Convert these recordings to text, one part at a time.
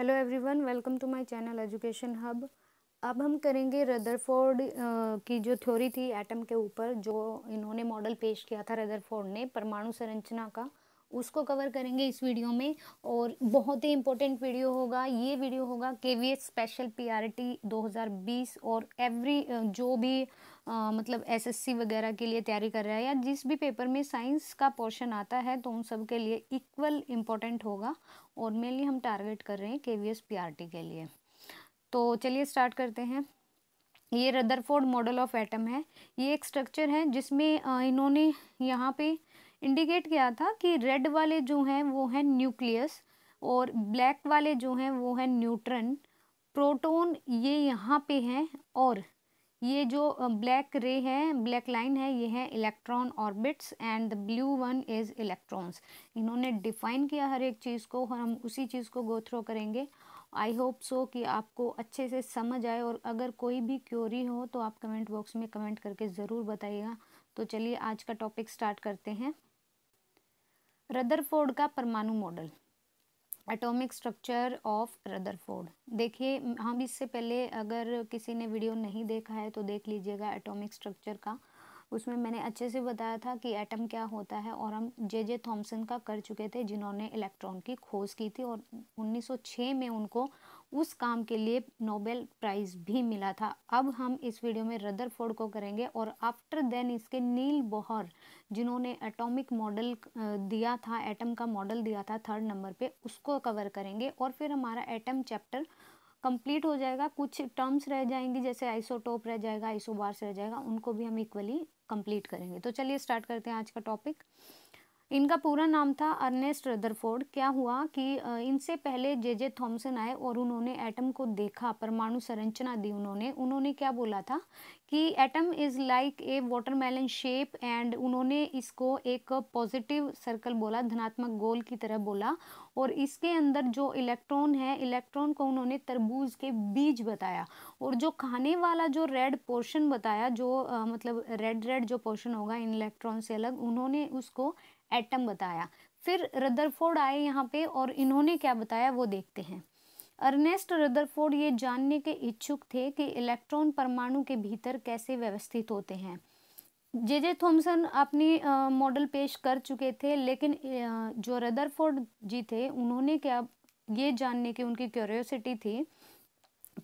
hello everyone welcome to my channel Education Hub अब हम करेंगे रदरफोर्ड की जो थ्योरी थी एटम के ऊपर जो इन्होंने मॉडल पेश किया था रदरफोर्ड ने परमाणु संरचना का उसको कवर करेंगे इस वीडियो में और बहुत ही इंपॉर्टेंट वीडियो होगा ये वीडियो होगा K V special P R T दो हज़ार बीस और एवरी जो भी आ, मतलब एसएससी वगैरह के लिए तैयारी कर रहा है या जिस भी पेपर में साइंस का पोर्शन आता है तो उन सब के लिए इक्वल इम्पोर्टेंट होगा और मेनली हम टारगेट कर रहे हैं के वी के लिए तो चलिए स्टार्ट करते हैं ये रदरफोर्ड मॉडल ऑफ एटम है ये एक स्ट्रक्चर है जिसमें इन्होंने यहाँ पे इंडिकेट किया था कि रेड वाले जो हैं वो हैं न्यूक्लियस और ब्लैक वाले जो हैं वो हैं न्यूट्रन प्रोटोन ये यहाँ पे हैं और ये जो ब्लैक रे है ब्लैक लाइन है ये है electron orbits and the blue one is electrons इन्होंने डिफाइन किया हर एक चीज़ को और हम उसी चीज़ को गो थ्रो करेंगे आई होप सो कि आपको अच्छे से समझ आए और अगर कोई भी क्योरी हो तो आप कमेंट बॉक्स में कमेंट करके ज़रूर बताइएगा तो चलिए आज का टॉपिक स्टार्ट करते हैं रदरफोर्ड का परमाणु model atomic structure of Rutherford देखिए हम इससे पहले अगर किसी ने वीडियो नहीं देखा है तो देख लीजिएगा एटॉमिक स्ट्रक्चर का उसमें मैंने अच्छे से बताया था कि एटम क्या होता है और हम जे जे थॉम्सन का कर चुके थे जिन्होंने इलेक्ट्रॉन की खोज की थी और 1906 में उनको उस काम के लिए नोबेल प्राइज़ भी मिला था अब हम इस वीडियो में रदरफोर्ड को करेंगे और आफ्टर देन इसके नील बोहर जिन्होंने एटॉमिक मॉडल दिया था एटम का मॉडल दिया था थर्ड नंबर पे उसको कवर करेंगे और फिर हमारा एटम चैप्टर कंप्लीट हो जाएगा कुछ टर्म्स रह जाएंगी जैसे आइसोटोप रह जाएगा आइसोबार्स रह जाएगा उनको भी हम इक्वली कंप्लीट करेंगे तो चलिए स्टार्ट करते हैं आज का टॉपिक इनका पूरा नाम था अर्नेस्ट रदरफोर्ड क्या हुआ कि इनसे पहले जे जे थॉम्सन आए और उन्होंने एटम को देखा परमाणु संरचना दी उन्होंने उन्होंने क्या बोला था कि atom is like a watermelon shape and उन्होंने इसको एक पॉजिटिव सर्कल बोला धनात्मक गोल की तरह बोला और इसके अंदर जो इलेक्ट्रॉन है इलेक्ट्रॉन को उन्होंने तरबूज के बीज बताया और जो खाने वाला जो रेड पोर्शन बताया जो आ, मतलब रेड रेड जो पोर्शन होगा इन इलेक्ट्रॉन से अलग उन्होंने उसको एटम बताया फिर रदरफोर्ड आए यहाँ पे और इन्होंने क्या बताया वो देखते हैं अर्नेस्ट रदरफोर्ड ये जानने के इच्छुक थे कि इलेक्ट्रॉन परमाणु के भीतर कैसे व्यवस्थित होते हैं जे जे थॉम्सन अपनी मॉडल पेश कर चुके थे लेकिन जो रदरफोर्ड जी थे उन्होंने क्या ये जानने की उनकी क्यूरियोसिटी थी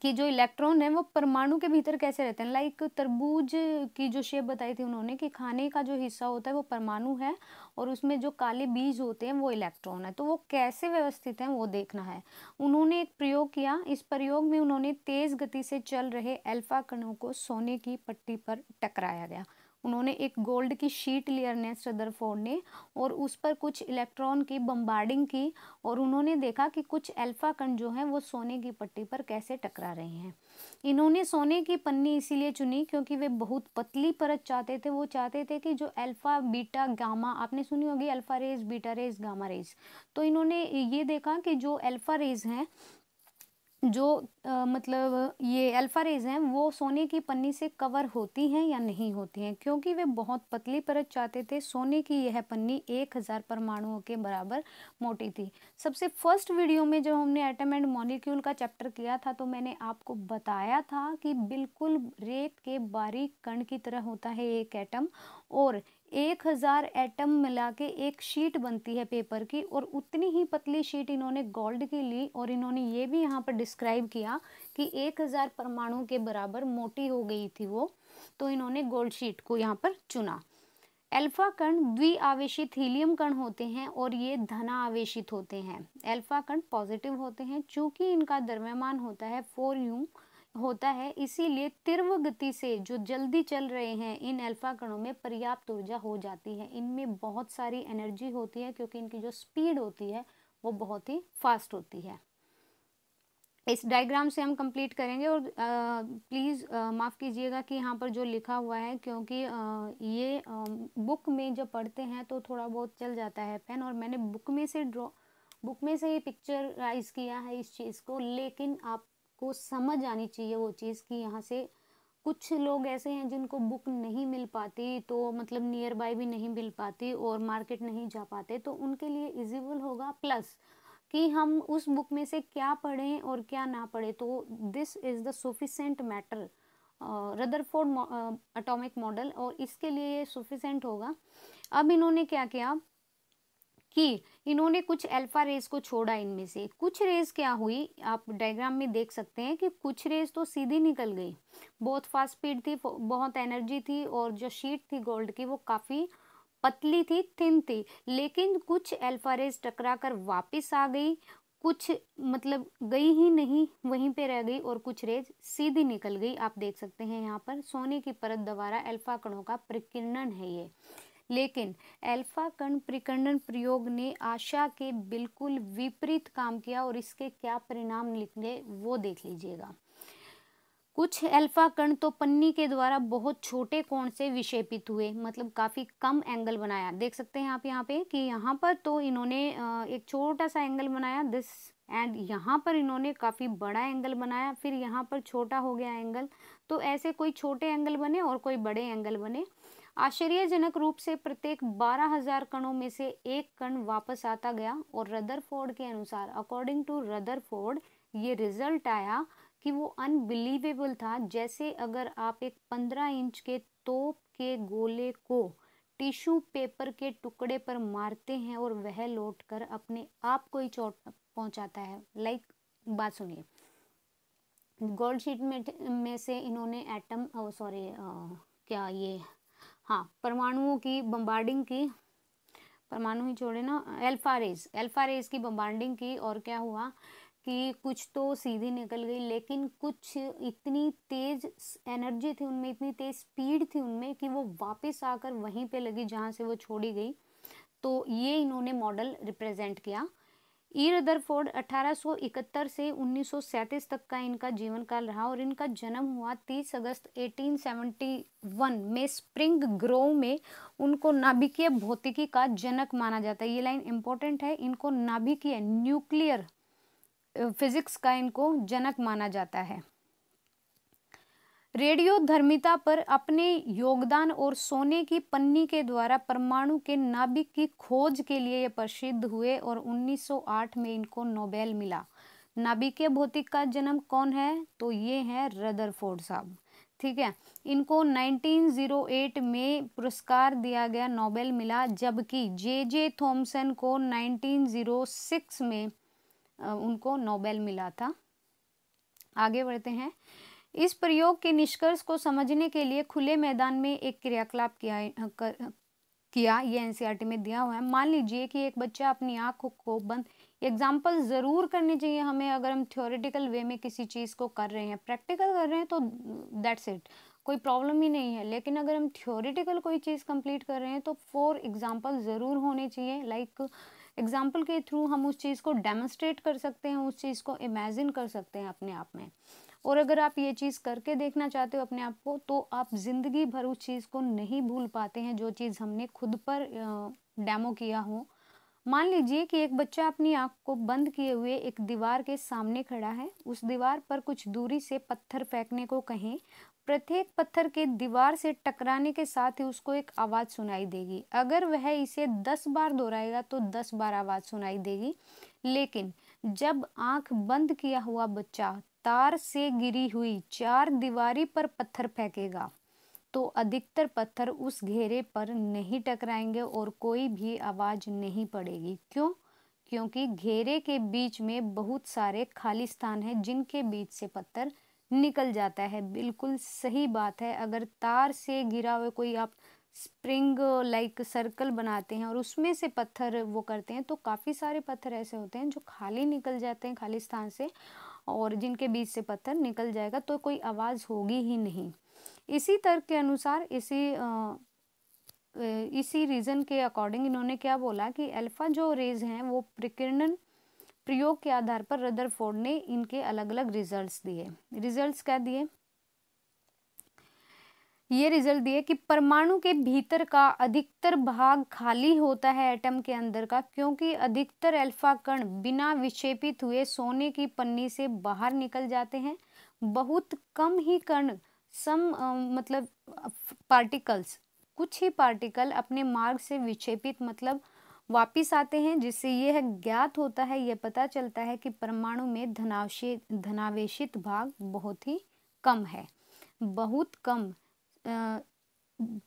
कि जो इलेक्ट्रॉन है वो परमाणु के भीतर कैसे रहते हैं लाइक तरबूज की जो शेप बताई थी उन्होंने कि खाने का जो हिस्सा होता है वो परमाणु है और उसमें जो काले बीज होते हैं वो इलेक्ट्रॉन है तो वो कैसे व्यवस्थित हैं वो देखना है उन्होंने एक प्रयोग किया इस प्रयोग में उन्होंने तेज़ गति से चल रहे अल्फा कणों को सोने की पट्टी पर टकराया गया उन्होंने एक गोल्ड की शीट लिया अर्नेस्ट रदरफोर्ड ने और उस पर कुछ इलेक्ट्रॉन की बम्बार्डिंग की और उन्होंने देखा कि कुछ अल्फा कण जो हैं वो सोने की पट्टी पर कैसे टकरा रहे हैं इन्होंने सोने की पन्नी इसीलिए चुनी क्योंकि वे बहुत पतली परत चाहते थे वो चाहते थे कि जो अल्फ़ा बीटा गामा आपने सुनी होगी alpha rays beta rays gamma rays तो इन्होंने ये देखा कि जो अल्फ़ा रेज हैं जो मतलब ये अल्फ़ा रेज हैं वो सोने की पन्नी से कवर होती हैं या नहीं होती हैं क्योंकि वे बहुत पतली परत चाहते थे सोने की यह पन्नी एक हज़ार परमाणुओं के बराबर मोटी थी सबसे फर्स्ट वीडियो में जब हमने एटम एंड मॉलिक्यूल का चैप्टर किया था तो मैंने आपको बताया था कि बिल्कुल रेत के बारीक कण की तरह होता है एक ऐटम और एक हज़ार एटम मिला के एक शीट बनती है पेपर की और उतनी ही पतली शीट इन्होंने गोल्ड की ली और इन्होंने ये भी यहाँ पर डिस्क्राइब किया था कि एक हज़ार परमाणु के बराबर मोटी हो गई थी वो तो इन्होंने गोल्ड शीट को यहाँ पर चुना अल्फा कण द्विआवेशित हीलियम कण होते हैं और ये धनावेशित होते हैं अल्फा कण पॉजिटिव होते हैं चूंकि इनका द्रव्यमान होता है फोर यू होता है इसीलिए तीव्र गति से जो जल्दी चल रहे हैं इन अल्फा कणों में पर्याप्त ऊर्जा हो जाती है इनमें बहुत सारी एनर्जी होती है क्योंकि इनकी जो स्पीड होती है वो बहुत ही फास्ट होती है इस डायग्राम से हम कंप्लीट करेंगे और प्लीज़ माफ़ कीजिएगा कि यहाँ पर जो लिखा हुआ है क्योंकि आ, ये आ, बुक में जब पढ़ते हैं तो थोड़ा बहुत चल जाता है पेन और मैंने बुक में से ड्रॉ बुक में से ही पिक्चराइज किया है इस चीज़ को लेकिन आपको समझ आनी चाहिए वो चीज़ कि यहाँ से कुछ लोग ऐसे हैं जिनको बुक नहीं मिल पाती तो मतलब नियर बाय भी नहीं मिल पाती और मार्केट नहीं जा पाते तो उनके लिए इजिबल होगा प्लस कि हम उस बुक में से क्या पढ़ें और क्या ना पढ़ें तो this is the sufficient matter Rutherford atomic model और इसके लिए ये सफिशेंट होगा अब इन्होंने क्या किया कि इन्होंने कुछ अल्फा रेज को छोड़ा इनमें से कुछ रेज क्या हुई आप डायग्राम में देख सकते हैं कि कुछ रेज तो सीधी निकल गई बहुत फास्ट स्पीड थी बहुत एनर्जी थी और जो शीट थी गोल्ड की वो काफ़ी पतली थी थिन थी लेकिन कुछ एल्फा रेज टकरा कर वापिस आ गई कुछ मतलब गई ही नहीं वहीं पे रह गई और कुछ रेज सीधी निकल गई आप देख सकते हैं यहाँ पर सोने की परत द्वारा अल्फा कणों का प्रकीर्णन है ये लेकिन अल्फा कण प्रकीर्णन प्रयोग ने आशा के बिल्कुल विपरीत काम किया और इसके क्या परिणाम निकले वो देख लीजिएगा कुछ अल्फा कण तो पन्नी के द्वारा बहुत छोटे कोण से विक्षेपित हुए मतलब काफ़ी कम एंगल बनाया देख सकते हैं आप यहाँ पे कि यहाँ पर तो इन्होंने एक छोटा सा एंगल बनाया दिस एंड यहाँ पर इन्होंने काफ़ी बड़ा एंगल बनाया फिर यहाँ पर छोटा हो गया एंगल तो ऐसे कोई छोटे एंगल बने और कोई बड़े एंगल बने आश्चर्यजनक रूप से प्रत्येक बारह हजार कणों में से एक कण वापस आता गया और रदरफोर्ड के अनुसार अकॉर्डिंग टू रदरफोर्ड ये रिजल्ट आया कि वो अनबिलीवेबल था जैसे अगर आप एक पंद्रह इंच के तोप के गोले को टिश्यू पेपर के टुकड़े पर मारते हैं और वह लौटकर अपने आप को ही चोट पहुंचाता है लाइक like, बात सुनिए गोल्ड शीट में में से इन्होंने एटम सॉरी क्या ये हाँ परमाणुओं की बम्बार्डिंग की परमाणु ही छोड़े ना एल्फा रेज एल्फा रेज की बम्बार्डिंग की और क्या हुआ कि कुछ तो सीधी निकल गई लेकिन कुछ इतनी तेज़ एनर्जी थी उनमें इतनी तेज़ स्पीड थी उनमें कि वो वापस आकर वहीं पे लगी जहाँ से वो छोड़ी गई तो ये इन्होंने मॉडल रिप्रेजेंट किया ई रदरफोर्ड 1871 से 1937 तक का इनका जीवन काल रहा और इनका जन्म हुआ 30 अगस्त 1871 में स्प्रिंग ग्रोव में उनको नाभिकीय भौतिकी का जनक माना जाता है ये लाइन इंपॉर्टेंट है इनको नाभिकीय न्यूक्लियर फिज़िक्स का इनको जनक माना जाता है रेडियो धर्मिता पर अपने योगदान और सोने की पन्नी के द्वारा परमाणु के नाभिक की खोज के लिए ये प्रसिद्ध हुए और 1908 में इनको नोबेल मिला नाभिकीय भौतिक का जन्म कौन है तो ये है रदरफोर्ड साहब ठीक है इनको 1908 में पुरस्कार दिया गया नोबेल मिला जबकि जे जे थॉमसन को 1906 में उनको नोबेल मिला था आगे बढ़ते हैं इस प्रयोग के निष्कर्ष को समझने के लिए खुले मैदान में एक क्रियाकलाप किया कर, किया ये एनसीईआरटी e में दिया हुआ है मान लीजिए कि एक बच्चा अपनी आँखों को बंद एग्जाम्पल ज़रूर करनी चाहिए हमें अगर हम थ्योरेटिकल वे में किसी चीज़ को कर रहे हैं प्रैक्टिकल कर रहे हैं तो दैट्स इट कोई प्रॉब्लम ही नहीं है लेकिन अगर हम थ्योरेटिकल कोई चीज़ कंप्लीट कर रहे हैं तो फॉर एग्जाम्पल ज़रूर होने चाहिए लाइक like, एग्जाम्पल के थ्रू हम उस चीज़ को डेमोस्ट्रेट कर सकते हैं उस चीज़ को इमेजिन कर सकते हैं अपने आप में और अगर आप ये चीज़ करके देखना चाहते हो अपने आप को तो आप ज़िंदगी भर उस चीज़ को नहीं भूल पाते हैं जो चीज़ हमने खुद पर डेमो किया हो मान लीजिए कि एक बच्चा अपनी आंख को बंद किए हुए एक दीवार के सामने खड़ा है उस दीवार पर कुछ दूरी से पत्थर फेंकने को कहें प्रत्येक पत्थर के दीवार से टकराने के साथ ही उसको एक आवाज़ सुनाई देगी अगर वह इसे दस बार दोहराएगा तो दस बार आवाज़ सुनाई देगी लेकिन जब आंख बंद किया हुआ बच्चा तार से गिरी हुई चार दीवारी पर पत्थर फेंकेगा तो अधिकतर पत्थर उस घेरे पर नहीं टकराएंगे और कोई भी आवाज़ नहीं पड़ेगी क्यों क्योंकि घेरे के बीच में बहुत सारे खाली स्थान हैं जिनके बीच से पत्थर निकल जाता है बिल्कुल सही बात है अगर तार से घिरा हुआ कोई आप स्प्रिंग लाइक सर्कल बनाते हैं और उसमें से पत्थर वो करते हैं तो काफ़ी सारे पत्थर ऐसे होते हैं जो खाली निकल जाते हैं खाली स्थान से और जिनके बीच से पत्थर निकल जाएगा तो कोई आवाज़ होगी ही नहीं इसी तर्क के अनुसार इसी आ, इसी रीज़न के अकॉर्डिंग इन्होंने क्या बोला कि अल्फ़ा जो रेज हैं वो प्रकीर्णन प्रयोग के आधार पर रदरफोर्ड ने इनके अलग अलग रिजल्ट्स दिए रिजल्ट्स क्या दिए ये रिजल्ट दिए कि परमाणु के भीतर का अधिकतर भाग खाली होता है एटम के अंदर का क्योंकि अधिकतर अल्फा कण बिना विक्षेपित हुए सोने की पन्नी से बाहर निकल जाते हैं बहुत कम ही कण सम um, मतलब पार्टिकल्स कुछ ही पार्टिकल अपने मार्ग से विक्षेपित मतलब वापिस आते हैं जिससे यह ज्ञात होता है यह पता चलता है कि परमाणु में धनावेशित धनावेशित भाग बहुत ही कम है बहुत कम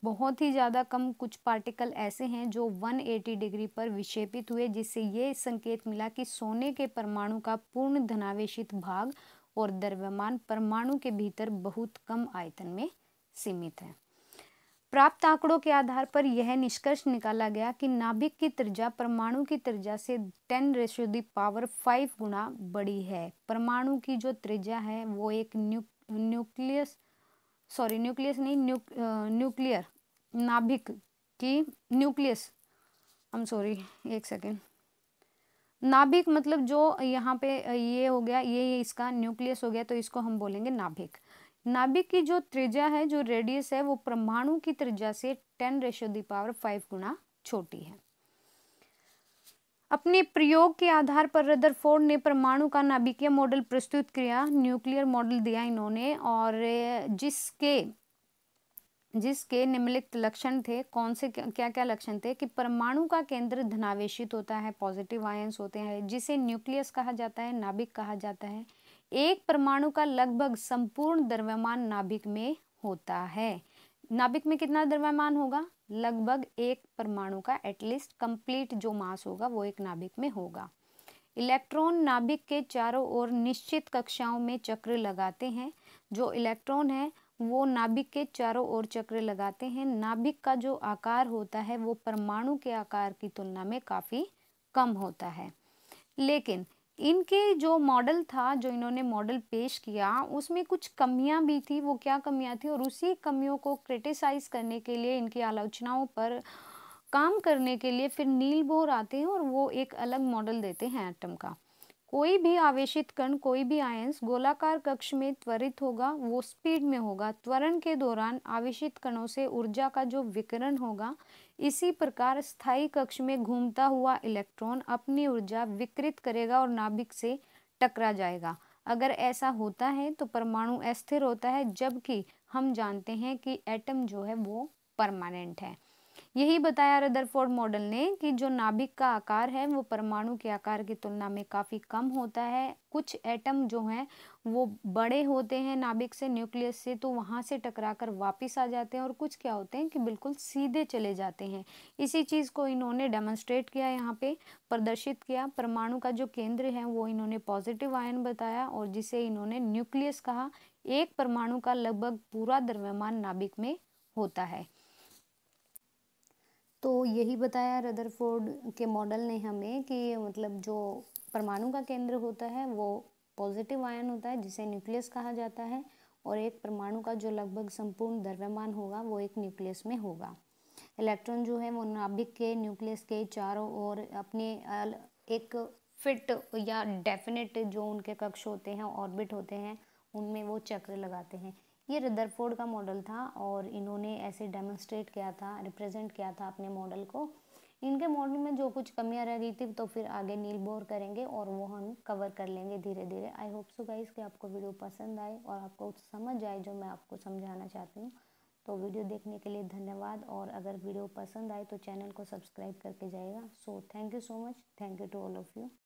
बहुत ही ज़्यादा कम कुछ पार्टिकल ऐसे हैं जो 180 डिग्री पर विक्षेपित हुए जिससे ये संकेत मिला कि सोने के परमाणु का पूर्ण धनावेशित भाग और द्रव्यमान परमाणु के भीतर बहुत कम आयतन में सीमित है प्राप्त आंकड़ों के आधार पर यह निष्कर्ष निकाला गया कि नाभिक की त्रिज्या परमाणु की त्रिज्या से ten ratio the power five गुना बड़ी है परमाणु की जो त्रिज्या है वो एक न्यू न्यूक्लियस सॉरी न्यूक्लियस नहीं न्यू न्यूक्लियर नाभिक की न्यूक्लियस आई एम सॉरी एक सेकेंड नाभिक मतलब जो यहाँ पे ये हो गया ये इसका न्यूक्लियस हो गया तो इसको हम बोलेंगे नाभिक नाभिक की जो त्रिज्या है जो रेडियस है वो परमाणु की त्रिज्या से ten ratio the power five गुना छोटी है अपने प्रयोग के आधार पर रदरफोर्ड ने परमाणु का नाभिकीय मॉडल प्रस्तुत किया न्यूक्लियर मॉडल दिया इन्होंने और जिसके जिसके निम्नलिखित लक्षण थे कौन से क्या क्या लक्षण थे कि परमाणु का केंद्र धनावेशित होता है पॉजिटिव आयंस होते हैं जिसे न्यूक्लियस कहा जाता है नाभिक कहा जाता है एक परमाणु का लगभग संपूर्ण द्रव्यमान नाभिक में होता है नाभिक में कितना द्रव्यमान होगा लगभग एक परमाणु का एटलीस्ट कंप्लीट जो मास होगा वो एक नाभिक में होगा इलेक्ट्रॉन नाभिक के चारों ओर निश्चित कक्षाओं में चक्र लगाते हैं जो इलेक्ट्रॉन है वो नाभिक के चारों ओर चक्र लगाते हैं नाभिक का जो आकार होता है वो परमाणु के आकार की तुलना में काफ़ी कम होता है लेकिन इनके जो मॉडल था जो इन्होंने मॉडल पेश किया उसमें कुछ कमियां भी थी वो क्या कमियां थी और उसी कमियों को क्रिटिसाइज करने के लिए इनकी आलोचनाओं पर काम करने के लिए फिर नील बोर आते हैं और वो एक अलग मॉडल देते हैं एटम का कोई भी आवेशित कण कोई भी आयंस गोलाकार कक्ष में त्वरित होगा वो स्पीड में होगा त्वरण के दौरान आवेशित कणों से ऊर्जा का जो विकिरण होगा इसी प्रकार स्थायी कक्ष में घूमता हुआ इलेक्ट्रॉन अपनी ऊर्जा विकृत करेगा और नाभिक से टकरा जाएगा अगर ऐसा होता है तो परमाणु अस्थिर होता है जबकि हम जानते हैं कि एटम जो है वो परमानेंट है यही बताया रदरफोर्ड मॉडल ने कि जो नाभिक का आकार है वो परमाणु के आकार की तुलना में काफ़ी कम होता है कुछ एटम जो हैं वो बड़े होते हैं नाभिक से न्यूक्लियस से तो वहाँ से टकरा कर वापस आ जाते हैं और कुछ क्या होते हैं कि बिल्कुल सीधे चले जाते हैं इसी चीज़ को इन्होंने डेमोन्स्ट्रेट किया यहाँ पे प्रदर्शित किया परमाणु का जो केंद्र है वो इन्होंने पॉजिटिव आयन बताया और जिसे इन्होंने न्यूक्लियस कहा एक परमाणु का लगभग पूरा द्रव्यमान नाभिक में होता है तो यही बताया रदरफोर्ड के मॉडल ने हमें कि मतलब जो परमाणु का केंद्र होता है वो पॉजिटिव आयन होता है जिसे न्यूक्लियस कहा जाता है और एक परमाणु का जो लगभग संपूर्ण द्रव्यमान होगा वो एक न्यूक्लियस में होगा इलेक्ट्रॉन जो है वो नाभिक के न्यूक्लियस के चारों ओर अपने एक फिट या डेफिनेट जो उनके कक्ष होते हैं ऑर्बिट होते हैं उनमें वो चक्र लगाते हैं ये रदरफोर्ड का मॉडल था और इन्होंने ऐसे डेमोन्स्ट्रेट किया था रिप्रेजेंट किया था अपने मॉडल को इनके मॉडल में जो कुछ कमियां रह गई थी तो फिर आगे नील बोर करेंगे और वो हम कवर कर लेंगे धीरे धीरे आई होप सो गाइस कि आपको वीडियो पसंद आए और आपको समझ आए जो मैं आपको समझाना चाहती हूँ तो वीडियो देखने के लिए धन्यवाद और अगर वीडियो पसंद आए तो चैनल को सब्सक्राइब करके जाएगा so thank you so much thank you to all of you